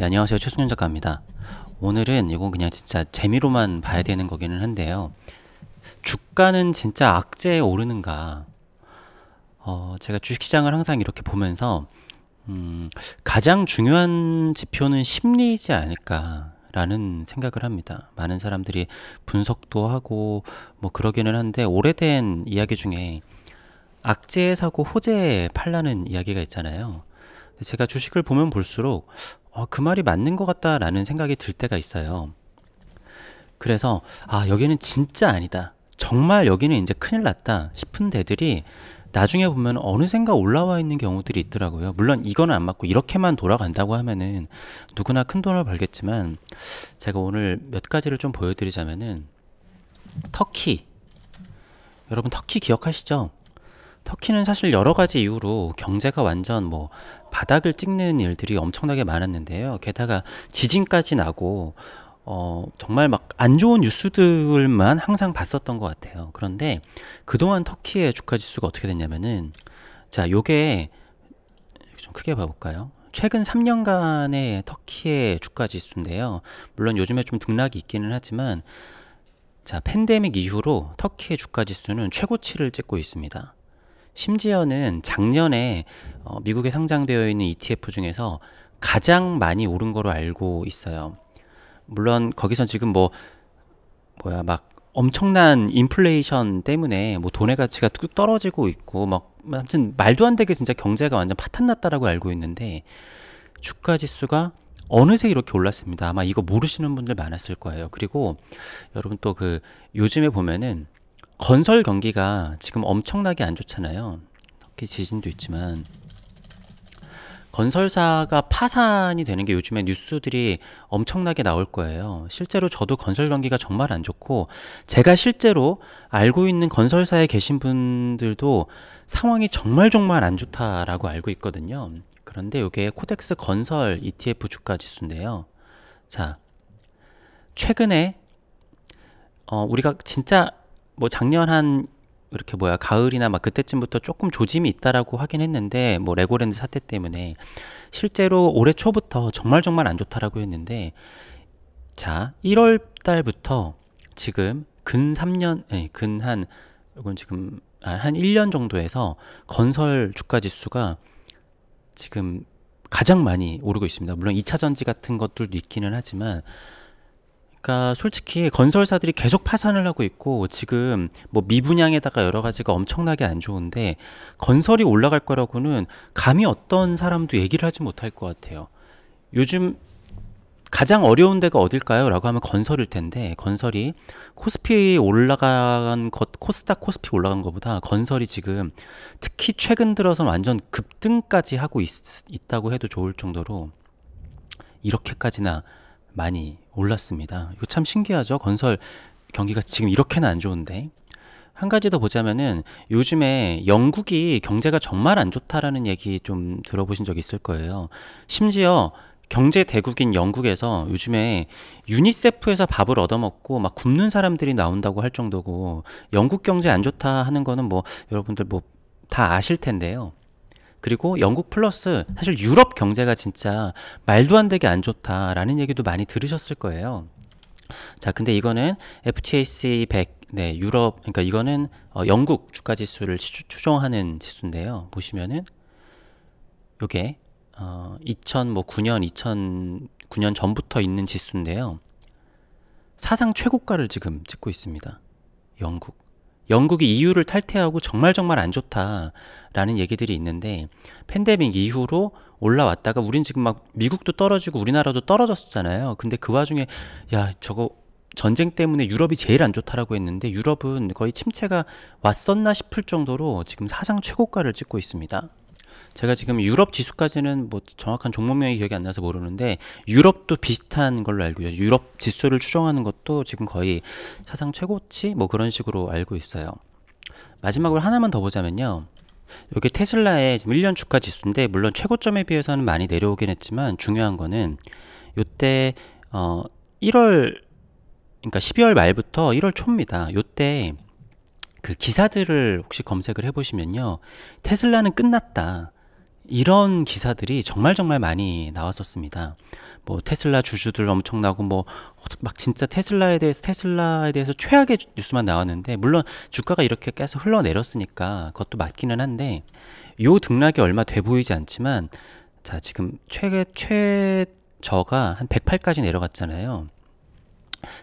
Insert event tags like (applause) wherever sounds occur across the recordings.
예, 안녕하세요. 최승윤 작가입니다. 오늘은 이건 그냥 진짜 재미로만 봐야 되는 거기는 한데요. 주가는 진짜 악재에 오르는가? 어, 제가 주식시장을 항상 이렇게 보면서 음, 가장 중요한 지표는 심리이지 않을까라는 생각을 합니다. 많은 사람들이 분석도 하고 뭐 그러기는 한데 오래된 이야기 중에 악재에 사고 호재에 팔라는 이야기가 있잖아요. 제가 주식을 보면 볼수록 어, 그 말이 맞는 것 같다라는 생각이 들 때가 있어요. 그래서 아 여기는 진짜 아니다. 정말 여기는 이제 큰일 났다 싶은 데들이 나중에 보면 어느샌가 올라와 있는 경우들이 있더라고요. 물론 이거는 안 맞고 이렇게만 돌아간다고 하면은 누구나 큰 돈을 벌겠지만 제가 오늘 몇 가지를 좀 보여드리자면은 터키 여러분 터키 기억하시죠? 터키는 사실 여러 가지 이유로 경제가 완전 뭐 바닥을 찍는 일들이 엄청나게 많았는데요. 게다가 지진까지 나고 어, 정말 막 안 좋은 뉴스들만 항상 봤었던 것 같아요. 그런데 그동안 터키의 주가 지수가 어떻게 됐냐면은 자, 요게 좀 크게 봐볼까요? 최근 3년간의 터키의 주가 지수인데요. 물론 요즘에 좀 등락이 있기는 하지만 자, 팬데믹 이후로 터키의 주가 지수는 최고치를 찍고 있습니다. 심지어는 작년에 어, 미국에 상장되어 있는 ETF 중에서 가장 많이 오른 거로 알고 있어요. 물론 거기서 지금 뭐 뭐야 막 엄청난 인플레이션 때문에 뭐 돈의 가치가 뚝 떨어지고 있고 막 아무튼 말도 안 되게 진짜 경제가 완전 파탄 났다라고 알고 있는데 주가 지수가 어느새 이렇게 올랐습니다. 아마 이거 모르시는 분들 많았을 거예요. 그리고 여러분 또 그 요즘에 보면은 건설 경기가 지금 엄청나게 안 좋잖아요. 터키 지진도 있지만 건설사가 파산이 되는 게 요즘에 뉴스들이 엄청나게 나올 거예요. 실제로 저도 건설 경기가 정말 안 좋고 제가 실제로 알고 있는 건설사에 계신 분들도 상황이 정말 정말 안 좋다라고 알고 있거든요. 그런데 이게 코덱스 건설 ETF 주가 지수인데요. 자, 최근에 어, 우리가 진짜 뭐 작년 한 이렇게 뭐야 가을이나 막 그때쯤부터 조금 조짐이 있다라고 하긴 했는데 뭐 레고랜드 사태 때문에 실제로 올해 초부터 정말 정말 안 좋다라고 했는데 자 1월 달부터 지금 근 3년 네, 예, 근한 이건 지금 아, 한 1년 정도에서 건설 주가 지수가 지금 가장 많이 오르고 있습니다. 물론 2차 전지 같은 것들도 있기는 하지만 그러니까 솔직히 건설사들이 계속 파산을 하고 있고 지금 뭐 미분양에다가 여러 가지가 엄청나게 안 좋은데 건설이 올라갈 거라고는 감히 어떤 사람도 얘기를 하지 못할 것 같아요. 요즘 가장 어려운 데가 어딜까요? 라고 하면 건설일 텐데, 건설이 코스피 올라간 것, 코스닥 코스피 올라간 것보다 건설이 지금 특히 최근 들어서 완전 급등까지 하고 있, 있다고 해도 좋을 정도로 이렇게까지나 많이 올랐습니다. 이거 참 신기하죠? 건설 경기가 지금 이렇게는 안 좋은데. 한 가지 더 보자면은 요즘에 영국이 경제가 정말 안 좋다라는 얘기 좀 들어보신 적 있을 거예요. 심지어 경제 대국인 영국에서 요즘에 유니세프에서 밥을 얻어먹고 막 굶는 사람들이 나온다고 할 정도고 영국 경제 안 좋다 하는 거는 뭐 여러분들 뭐 다 아실 텐데요. 그리고 영국 플러스 사실 유럽 경제가 진짜 말도 안 되게 안 좋다라는 얘기도 많이 들으셨을 거예요. 자, 근데 이거는 FTSE 100, 네, 유럽, 그러니까 이거는 어, 영국 주가 지수를 추정하는 지수인데요. 보시면은 요게 어, 2009년, 뭐 2009년 전부터 있는 지수인데요. 사상 최고가를 지금 찍고 있습니다. 영국. 영국이 EU를 탈퇴하고 정말 정말 안 좋다라는 얘기들이 있는데 팬데믹 이후로 올라왔다가 우린 지금 막 미국도 떨어지고 우리나라도 떨어졌었잖아요. 근데 그 와중에 야 저거 전쟁 때문에 유럽이 제일 안 좋다라고 했는데 유럽은 거의 침체가 왔었나 싶을 정도로 지금 사상 최고가를 찍고 있습니다. 제가 지금 유럽 지수까지는 뭐 정확한 종목명이 기억이 안 나서 모르는데 유럽도 비슷한 걸로 알고요. 유럽 지수를 추정하는 것도 지금 거의 사상 최고치 뭐 그런 식으로 알고 있어요. 마지막으로 하나만 더 보자면요. 여기 테슬라의 지금 1년 주가 지수인데 물론 최고점에 비해서는 많이 내려오긴 했지만 중요한 거는 요때 어 1월 그러니까 12월 말부터 1월 초입니다. 요때 그 기사들을 혹시 검색을 해보시면요. 테슬라는 끝났다. 이런 기사들이 정말 정말 많이 나왔었습니다. 뭐 테슬라 주주들 엄청나고 뭐 막 진짜 테슬라에 대해서 테슬라에 대해서 최악의 뉴스만 나왔는데 물론 주가가 이렇게 계속 흘러내렸으니까 그것도 맞기는 한데 요 등락이 얼마 돼 보이지 않지만 자 지금 최대 최저가 한 108까지 내려갔잖아요.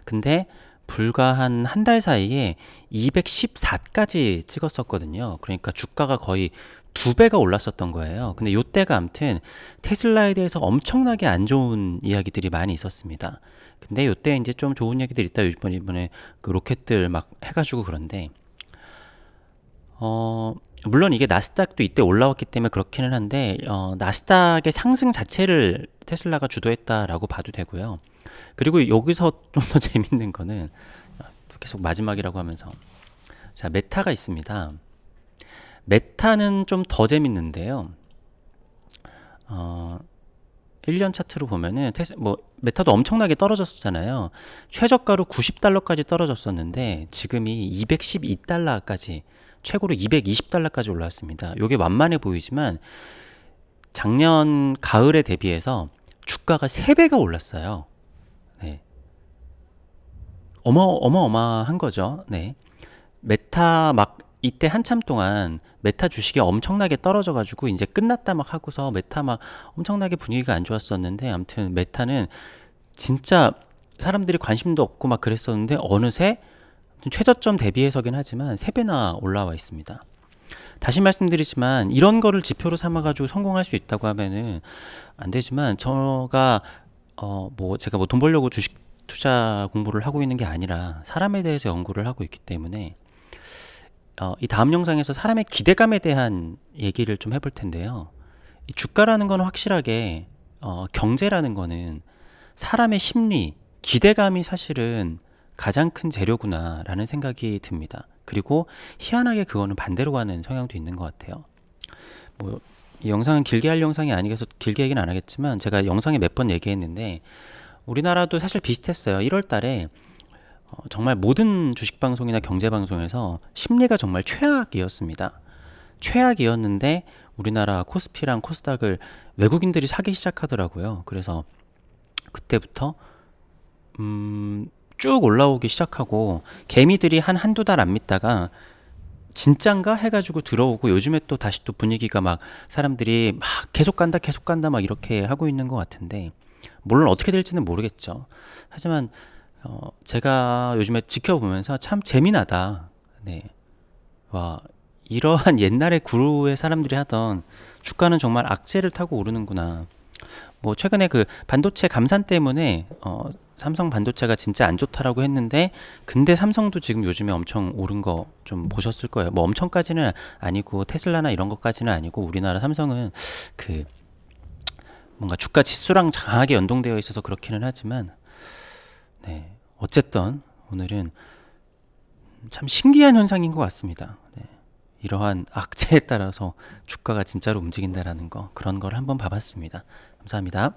근데 불과 한 한 달 사이에 214까지 찍었었거든요. 그러니까 주가가 거의 두 배가 올랐었던 거예요. 근데 요때가 암튼 테슬라에 대해서 엄청나게 안 좋은 이야기들이 많이 있었습니다. 근데 요때 이제 좀 좋은 이야기들 있다. 요번 이번에 그 로켓들 막 해가지고 그런데 어 물론 이게 나스닥도 이때 올라왔기 때문에 그렇기는 한데 어 나스닥의 상승 자체를 테슬라가 주도했다라고 봐도 되고요. 그리고 여기서 좀 더 (laughs) 재밌는 거는 계속 마지막이라고 하면서 자 메타가 있습니다. 메타는 좀 더 재밌는데요. 어, 1년 차트로 보면은 테스, 뭐 메타도 엄청나게 떨어졌잖아요. 최저가로 90달러까지 떨어졌었는데 지금이 212달러까지 최고로 220달러까지 올라왔습니다. 이게 완만해 보이지만 작년 가을에 대비해서 주가가 3배가 올랐어요. 어마 어마어마한 거죠. 네. 메타 막 이때 한참 동안 메타 주식이 엄청나게 떨어져 가지고 이제 끝났다 막 하고서 메타 막 엄청나게 분위기가 안 좋았었는데 아무튼 메타는 진짜 사람들이 관심도 없고 막 그랬었는데 어느새 최저점 대비해서긴 하지만 세배나 올라와 있습니다. 다시 말씀드리지만 이런 거를 지표로 삼아 가지고 성공할 수 있다고 하면은 안 되지만 저가 어 뭐 제가 뭐 돈 벌려고 주식 투자 공부를 하고 있는 게 아니라 사람에 대해서 연구를 하고 있기 때문에 어, 이 다음 영상에서 사람의 기대감에 대한 얘기를 좀 해볼 텐데요. 이 주가라는 건 확실하게 어, 경제라는 거는 사람의 심리, 기대감이 사실은 가장 큰 재료구나라는 생각이 듭니다. 그리고 희한하게 그거는 반대로 가는 성향도 있는 것 같아요. 뭐, 이 영상은 길게 할 영상이 아니어서 길게 얘기는 안 하겠지만 제가 영상에 몇 번 얘기했는데 우리나라도 사실 비슷했어요. 1월 달에 어, 정말 모든 주식 방송이나 경제 방송에서 심리가 정말 최악이었습니다. 최악이었는데 우리나라 코스피랑 코스닥을 외국인들이 사기 시작하더라고요. 그래서 그때부터 음, 쭉 올라오기 시작하고 개미들이 한 한두 달 안 믿다가 진짠가 해가지고 들어오고 요즘에 또 다시 또 분위기가 막 사람들이 막 계속 간다 계속 간다 막 이렇게 하고 있는 것 같은데 물론 어떻게 될지는 모르겠죠. 하지만 어, 제가 요즘에 지켜보면서 참 재미나다. 네. 와, 이러한 (laughs) 옛날의 구루의 사람들이 하던 주가는 정말 악재를 타고 오르는구나. 뭐 최근에 그 반도체 감산 때문에 어, 삼성 반도체가 진짜 안 좋다라고 했는데 근데 삼성도 지금 요즘에 엄청 오른 거 좀 보셨을 거예요. 뭐 엄청까지는 아니고 테슬라나 이런 것까지는 아니고 우리나라 삼성은 그 뭔가 주가 지수랑 강하게 연동되어 있어서 그렇기는 하지만 네. 어쨌든 오늘은 참 신기한 현상인 것 같습니다. 네. 이러한 악재에 따라서 주가가 진짜로 움직인다라는 거 그런 걸 한번 봐봤습니다. 감사합니다.